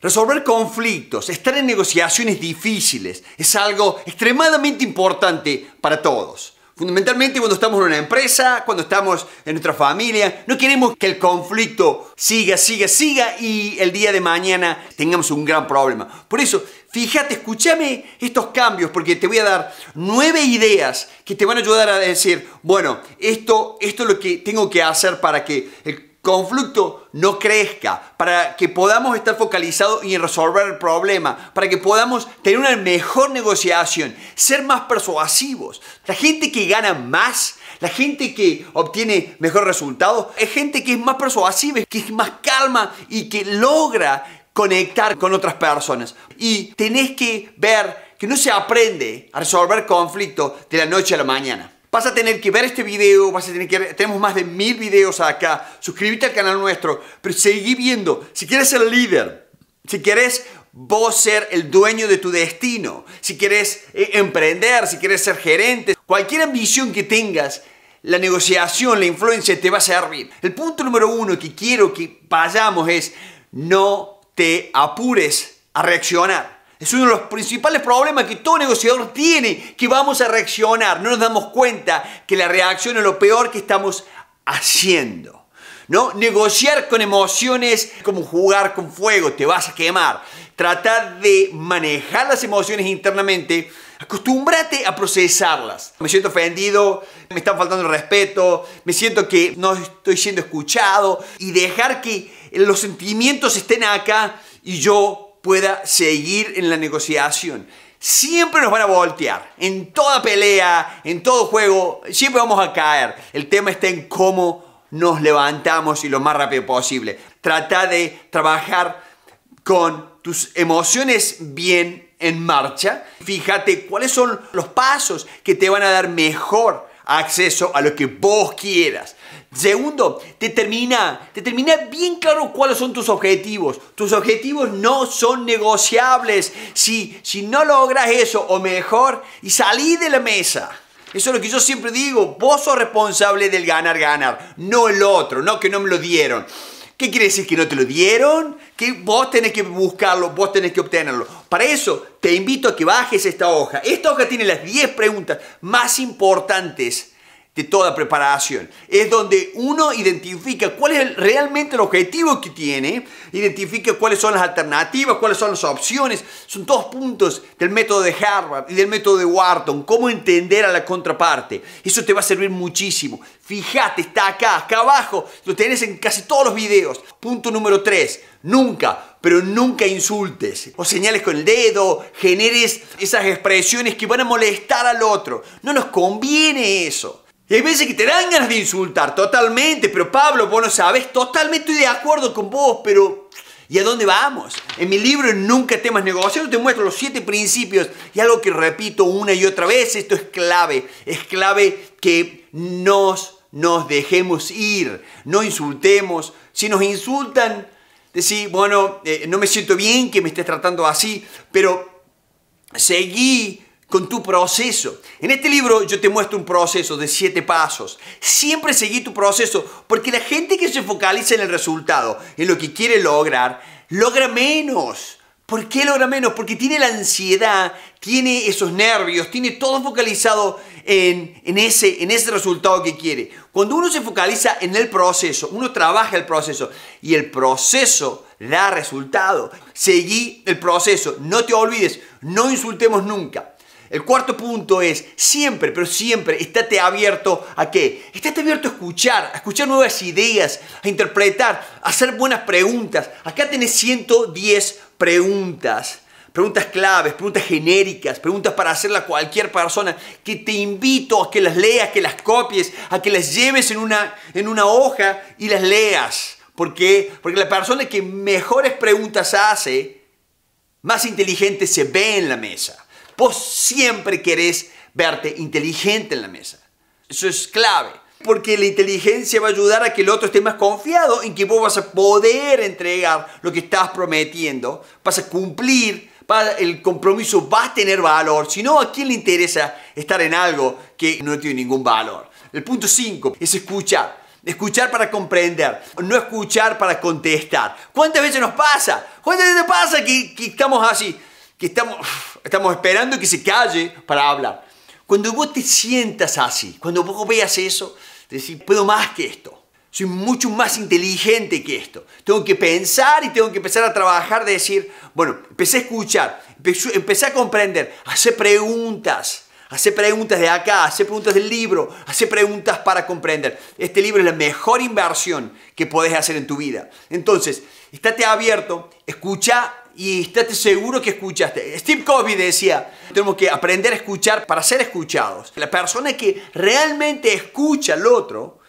Resolver conflictos, estar en negociaciones difíciles, es algo extremadamente importante para todos. Fundamentalmente cuando estamos en una empresa, cuando estamos en nuestra familia, no queremos que el conflicto siga, siga, siga y el día de mañana tengamos un gran problema. Por eso, fíjate, escúchame estos cambios porque te voy a dar nueve ideas que te van a ayudar a decir, bueno, esto, esto es lo que tengo que hacer para que el conflicto no crezca, para que podamos estar focalizados y resolver el problema, para que podamos tener una mejor negociación, ser más persuasivos. La gente que gana más, la gente que obtiene mejores resultados, es gente que es más persuasiva, que es más calma y que logra conectar con otras personas. Y tenés que ver que no se aprende a resolver conflictos de la noche a la mañana. Vas a tener que ver este video, vas a tener que tenemos más de mil videos acá, suscríbete al canal nuestro, pero seguí viendo, si quieres ser líder, si quieres vos ser el dueño de tu destino, si quieres eh, emprender, si quieres ser gerente, cualquier ambición que tengas, la negociación, la influencia te va a servir. El punto número uno que quiero que vayamos es no te apures a reaccionar. Es uno de los principales problemas que todo negociador tiene, que vamos a reaccionar. No nos damos cuenta que la reacción es lo peor que estamos haciendo. ¿no? Negociar con emociones como jugar con fuego, te vas a quemar. Tratar de manejar las emociones internamente. Acostúmbrate a procesarlas. Me siento ofendido, me están faltando el respeto, me siento que no estoy siendo escuchado y dejar que los sentimientos estén acá y yo pueda seguir en la negociación. Siempre nos van a voltear. En toda pelea, en todo juego, siempre vamos a caer. El tema está en cómo nos levantamos y lo más rápido posible. Trata de trabajar con tus emociones bien en marcha. Fíjate cuáles son los pasos que te van a dar mejor acceso a lo que vos quieras. Segundo, determina, determina bien claro cuáles son tus objetivos. Tus objetivos no son negociables. Si, si no logras eso, o mejor, y salí de la mesa. Eso es lo que yo siempre digo, vos sos responsable del ganar, ganar, no el otro, no que no me lo dieron. ¿Qué quiere decir que no te lo dieron? Que vos tenés que buscarlo, vos tenés que obtenerlo. Para eso te invito a que bajes esta hoja. Esta hoja tiene las 10 preguntas más importantes de toda preparación. Es donde uno identifica cuál es realmente el objetivo que tiene, identifica cuáles son las alternativas, cuáles son las opciones. Son todos puntos del método de Harvard y del método de Wharton, cómo entender a la contraparte. Eso te va a servir muchísimo. Fíjate, está acá, acá abajo, lo tenés en casi todos los videos. Punto número 3, nunca, pero nunca insultes o señales con el dedo, generes esas expresiones que van a molestar al otro. No nos conviene eso. Y hay veces que te dan ganas de insultar, totalmente, pero Pablo, bueno sabes, totalmente estoy de acuerdo con vos, pero ¿y a dónde vamos? En mi libro Nunca temas negociación, te muestro los siete principios y algo que repito una y otra vez, esto es clave, es clave que nos, nos dejemos ir, no insultemos, si nos insultan, decir, bueno, eh, no me siento bien que me estés tratando así, pero seguí con tu proceso. En este libro yo te muestro un proceso de siete pasos. Siempre seguí tu proceso porque la gente que se focaliza en el resultado, en lo que quiere lograr, logra menos. ¿Por qué logra menos? Porque tiene la ansiedad, tiene esos nervios, tiene todo focalizado en, ese, en ese resultado que quiere. Cuando uno se focaliza en el proceso, uno trabaja el proceso y el proceso da resultado. Seguí el proceso, no te olvides, no insultemos nunca. El cuarto punto es siempre, pero siempre, estate abierto a qué? Estate abierto a escuchar, a escuchar nuevas ideas, a interpretar, a hacer buenas preguntas. Acá tenés 110 preguntas. Preguntas claves, preguntas genéricas, preguntas para hacerla a cualquier persona, que te invito a que las leas, que las copies, a que las lleves en una, en una hoja y las leas. ¿Por Porque la persona que mejores preguntas hace, más inteligente se ve en la mesa. Vos siempre querés verte inteligente en la mesa. Eso es clave. Porque la inteligencia va a ayudar a que el otro esté más confiado en que vos vas a poder entregar lo que estás prometiendo, vas a cumplir, el compromiso va a tener valor. Si no, ¿a quién le interesa estar en algo que no tiene ningún valor? El punto 5 es escuchar. Escuchar para comprender, no escuchar para contestar. ¿Cuántas veces nos pasa? ¿Cuántas veces nos pasa que, que estamos así? que estamos, estamos esperando que se calle para hablar. Cuando vos te sientas así, cuando vos veas eso, decís, puedo más que esto. Soy mucho más inteligente que esto. Tengo que pensar y tengo que empezar a trabajar de decir, bueno, empecé a escuchar, empecé a comprender, hacer preguntas. Hacer preguntas de acá, hacer preguntas del libro, hacer preguntas para comprender. Este libro es la mejor inversión que podés hacer en tu vida. Entonces, estate abierto, escucha y estate seguro que escuchaste. Steve Covey decía, tenemos que aprender a escuchar para ser escuchados. La persona que realmente escucha al otro,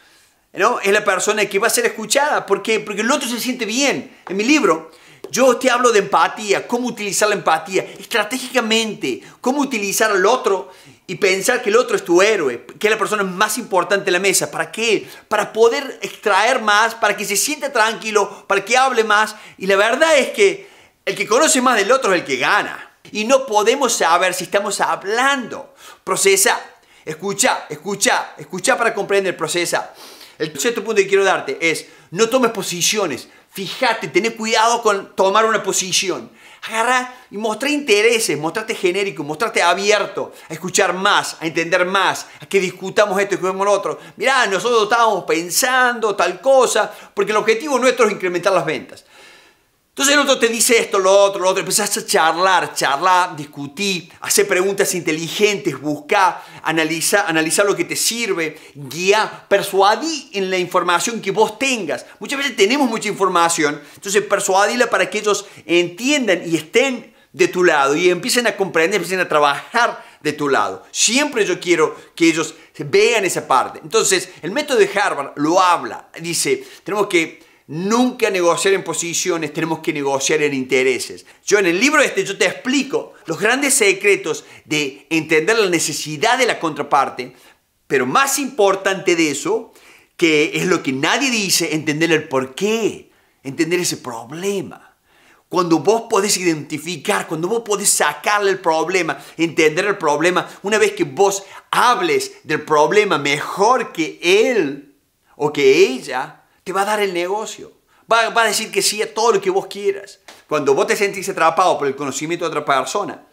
¿no? Es la persona que va a ser escuchada porque, porque el otro se siente bien. En mi libro, yo te hablo de empatía, cómo utilizar la empatía estratégicamente, cómo utilizar al otro y pensar que el otro es tu héroe, que es la persona más importante en la mesa. ¿Para qué? Para poder extraer más, para que se sienta tranquilo, para que hable más. Y la verdad es que el que conoce más del otro es el que gana. Y no podemos saber si estamos hablando. Procesa, escucha, escucha, escucha para comprender, procesa. El tercer punto que quiero darte es, no tomes posiciones. Fíjate, tené cuidado con tomar una posición. Agarra y mostrá intereses, mostrate genérico, mostrate abierto a escuchar más, a entender más, a que discutamos esto y juguemos lo otro. Mirá, nosotros estábamos pensando tal cosa, porque el objetivo nuestro es incrementar las ventas. Entonces el otro te dice esto, lo otro, lo otro. Empezás a charlar, charlar, discutir, hacer preguntas inteligentes, buscar, analizar, analizar lo que te sirve, guiar, persuadir en la información que vos tengas. Muchas veces tenemos mucha información, entonces persuadirla para que ellos entiendan y estén de tu lado y empiecen a comprender, empiecen a trabajar de tu lado. Siempre yo quiero que ellos vean esa parte. Entonces, el método de Harvard lo habla, dice, tenemos que Nunca negociar en posiciones, tenemos que negociar en intereses. Yo en el libro este yo te explico los grandes secretos de entender la necesidad de la contraparte, pero más importante de eso, que es lo que nadie dice, entender el por qué, entender ese problema cuando vos podés identificar, cuando vos podés sacarle el problema, entender el problema, una vez que vos hables del problema mejor que él o que ella, te va a dar el negocio. Va, a decir que sí a todo lo que vos quieras. Cuando vos te sentís atrapado por el conocimiento de otra persona,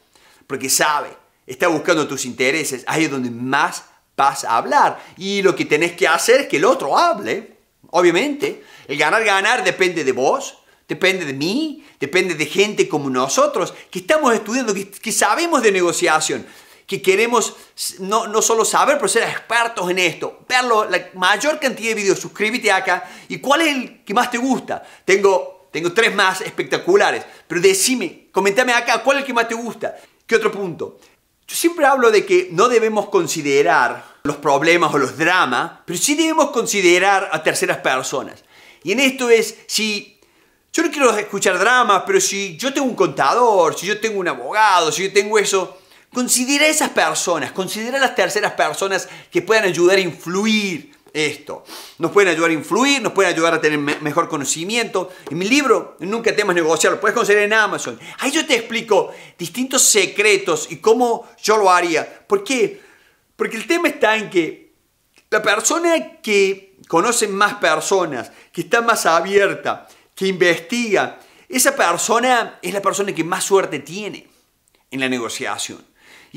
porque sabe, está buscando tus intereses, ahí es donde más vas a hablar. Y lo que tenés que hacer es que el otro hable, obviamente. El ganar, ganar depende de vos, depende de mí, depende de gente como nosotros, que estamos estudiando, que sabemos de negociación, que queremos no, no solo saber, pero ser expertos en esto. Verlo, la mayor cantidad de videos, suscríbete acá. ¿Y cuál es el que más te gusta? Tengo, tengo tres más espectaculares, pero decime, comentame acá, ¿cuál es el que más te gusta? ¿Qué otro punto? Yo siempre hablo de que no debemos considerar los problemas o los dramas, pero sí debemos considerar a terceras personas. Y en esto es, si yo no quiero escuchar dramas, pero si yo tengo un contador, si yo tengo un abogado, si yo tengo eso, Considera esas personas, considera las terceras personas que puedan ayudar a influir esto. Nos pueden ayudar a influir, nos pueden ayudar a tener mejor conocimiento. En mi libro, Nunca temas negociar, lo puedes conseguir en Amazon. Ahí yo te explico distintos secretos y cómo yo lo haría. ¿Por qué? Porque el tema está en que la persona que conoce más personas, que está más abierta, que investiga, esa persona es la persona que más suerte tiene en la negociación.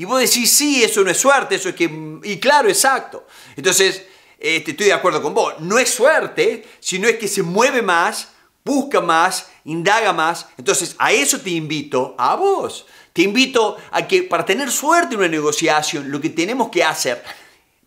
Y vos decís, sí, eso no es suerte, eso es que... Y claro, exacto. Entonces, este, estoy de acuerdo con vos. No es suerte, sino es que se mueve más, busca más, indaga más. Entonces, a eso te invito, a vos. Te invito a que para tener suerte en una negociación, lo que tenemos que hacer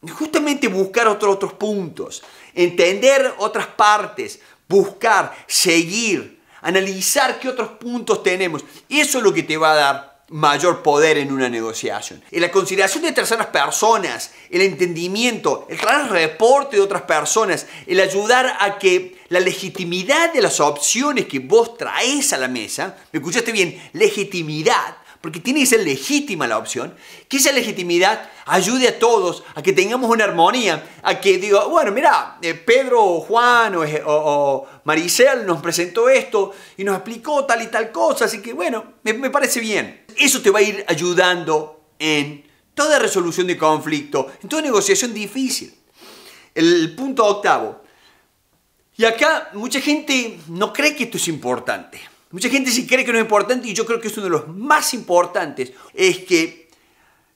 es justamente buscar otros puntos, entender otras partes, buscar, seguir, analizar qué otros puntos tenemos. Eso es lo que te va a dar mayor poder en una negociación. En la consideración de terceras personas, el entendimiento, el traer reporte de otras personas, el ayudar a que la legitimidad de las opciones que vos traes a la mesa, me escuchaste bien, legitimidad, porque tiene que ser legítima la opción, que esa legitimidad ayude a todos a que tengamos una armonía, a que diga, bueno, mira, eh, Pedro o Juan eh, o, o, Maricel nos presentó esto y nos explicó tal y tal cosa, así que bueno, me, me parece bien. Eso te va a ir ayudando en toda resolución de conflicto, en toda negociación difícil. El punto octavo. Y acá mucha gente no cree que esto es importante. Mucha gente se cree que no es importante y yo creo que es uno de los más importantes. Es que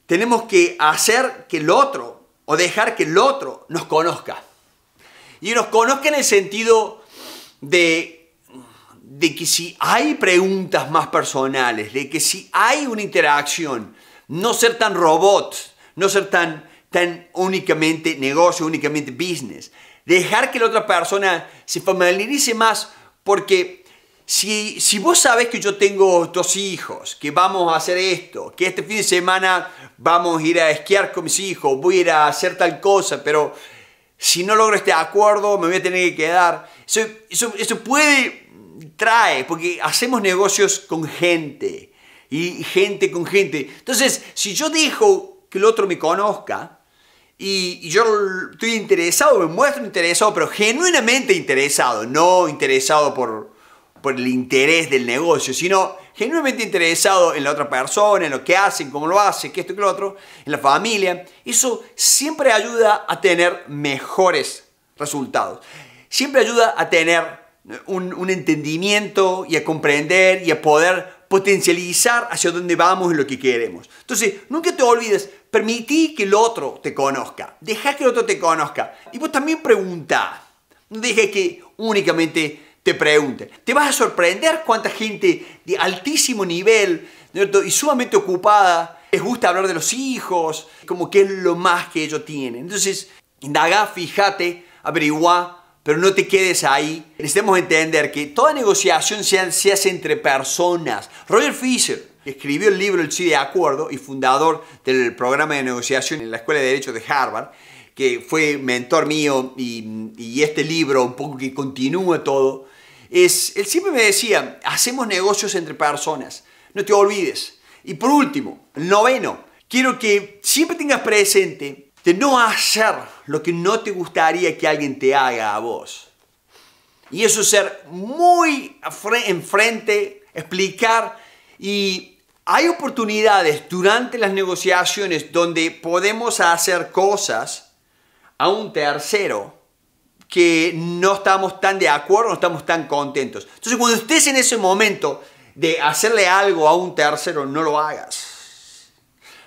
tenemos que hacer que el otro o dejar que el otro nos conozca. Y nos conozca en el sentido de, de que si hay preguntas más personales, de que si hay una interacción, no ser tan robot, no ser tan, tan únicamente negocio, únicamente business. Dejar que la otra persona se familiarice más porque si, si, vos sabés que yo tengo dos hijos, que vamos a hacer esto, que este fin de semana vamos a ir a esquiar con mis hijos, voy a ir a hacer tal cosa, pero si no logro este acuerdo me voy a tener que quedar. Eso, puede, trae, porque hacemos negocios con gente y gente con gente. Entonces, si yo dejo que el otro me conozca y yo estoy interesado, me muestro interesado, pero genuinamente interesado, no interesado por por el interés del negocio, sino genuinamente interesado en la otra persona, en lo que hacen, cómo lo hacen, qué esto y que lo otro, en la familia. Eso siempre ayuda a tener mejores resultados. Siempre ayuda a tener un, entendimiento y a comprender y a poder potencializar hacia dónde vamos y lo que queremos. Entonces, nunca te olvides, permití que el otro te conozca, deja que el otro te conozca. Y vos también pregunta, no dejes que únicamente te pregunten. Te vas a sorprender cuánta gente de altísimo nivel y sumamente ocupada les gusta hablar de los hijos, como que es lo más que ellos tienen. Entonces, indaga, fíjate, averigua, pero no te quedes ahí. Necesitamos entender que toda negociación se, hace entre personas. Roger Fisher, escribió el libro El sí de acuerdo y fundador del programa de negociación en la Escuela de Derecho de Harvard, que fue mentor mío y, y este libro un poco que continúa todo, es, él siempre me decía, hacemos negocios entre personas, no te olvides. Y por último, el noveno, quiero que siempre tengas presente de no hacer lo que no te gustaría que alguien te haga a vos. Y eso es ser muy enfrente, explicar y hay oportunidades durante las negociaciones donde podemos hacer cosas a un tercero que no estamos tan de acuerdo, no estamos tan contentos. Entonces, cuando estés en ese momento de hacerle algo a un tercero, no lo hagas.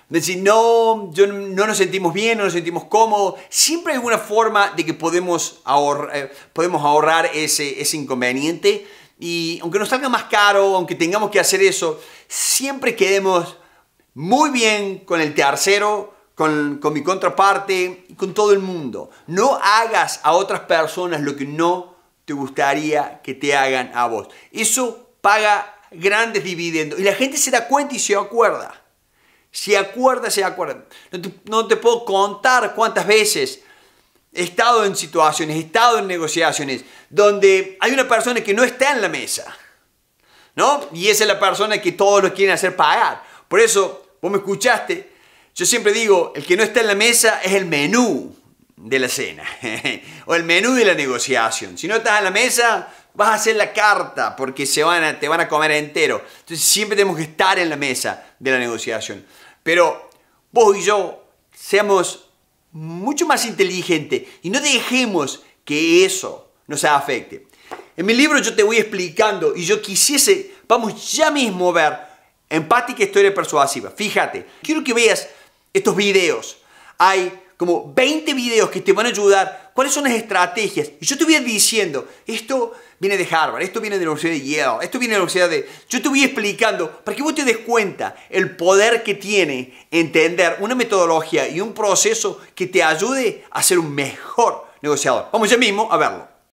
Decir, no, no nos sentimos bien, no nos sentimos cómodos. Siempre hay alguna forma de que podemos, ahorrar, eh, podemos ahorrar ese, ese inconveniente. Y aunque nos salga más caro, aunque tengamos que hacer eso, siempre quedemos muy bien con el tercero, con, mi contraparte, y con todo el mundo. No hagas a otras personas lo que no te gustaría que te hagan a vos. Eso paga grandes dividendos y la gente se da cuenta y se acuerda. Se acuerda, se acuerda. No te, puedo contar cuántas veces he estado en situaciones, he estado en negociaciones donde hay una persona que no está en la mesa, ¿no? Y esa es la persona que todos lo quieren hacer pagar. Por eso, vos me escuchaste yo siempre digo, el que no está en la mesa es el menú de la cena o el menú de la negociación. Si no estás en la mesa, vas a hacer la carta porque se van a, te van a comer entero. Entonces siempre tenemos que estar en la mesa de la negociación. Pero vos y yo seamos mucho más inteligentes y no dejemos que eso nos afecte. En mi libro yo te voy explicando y yo quisiese, vamos ya mismo a ver empática historia persuasiva. Fíjate, quiero que veas estos videos. Hay como 20 videos que te van a ayudar. ¿Cuáles son las estrategias? Y yo te voy diciendo, esto viene de Harvard, esto viene de la Universidad de Yale, esto viene de la Universidad de... Yo te voy explicando para que vos te des cuenta el poder que tiene entender una metodología y un proceso que te ayude a ser un mejor negociador. Vamos ya mismo a verlo.